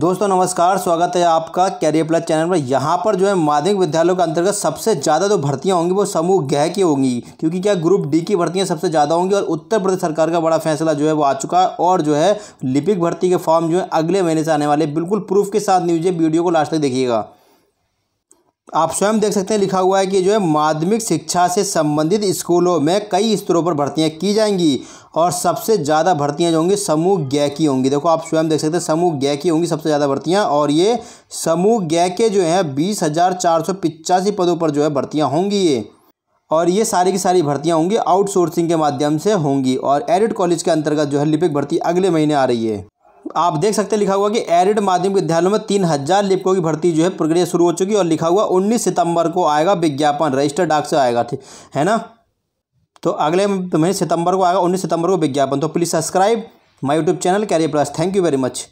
दोस्तों नमस्कार स्वागत है आपका कैरियर प्लस चैनल पर यहाँ पर जो है माध्यमिक विद्यालयों के अंतर्गत सबसे ज़्यादा जो भर्तियाँ होंगी वो समूह गह की होंगी क्योंकि क्या ग्रुप डी की भर्तियाँ सबसे ज़्यादा होंगी और उत्तर प्रदेश सरकार का बड़ा फैसला जो है वो आ चुका है और जो है लिपिक भर्ती के फॉर्म जो है अगले महीने से आने वाले बिल्कुल प्रूफ के साथ न्यूज वीडियो को लास्ट तक देखिएगा आप स्वयं देख सकते हैं लिखा हुआ है कि जो है माध्यमिक शिक्षा से संबंधित स्कूलों में कई स्तरों पर भर्तियां की जाएंगी और सबसे ज़्यादा भर्तियां जो होंगी समूह गै की होंगी देखो आप स्वयं देख सकते हैं समूह गय की होंगी सबसे ज़्यादा भर्तियां और ये समूह गय के जो है बीस हज़ार चार सौ पिचासी पदों पर जो है भर्तियाँ होंगी ये और ये सारी की सारी भर्तियाँ होंगी आउटसोर्सिंग के माध्यम से होंगी और एडिट कॉलेज के अंतर्गत जो है लिपिक भर्ती अगले महीने आ रही है आप देख सकते हैं लिखा हुआ कि एरिड माध्यमिक विद्यालयों में तीन हज़ार लिपकों की भर्ती जो है प्रक्रिया शुरू हो चुकी है और लिखा हुआ उन्नीस सितंबर को आएगा विज्ञापन रजिस्टर डाक से आएगा थी है ना तो अगले महीने सितंबर को आएगा उन्नीस सितंबर को विज्ञापन तो please subscribe my YouTube channel career plus thank you very much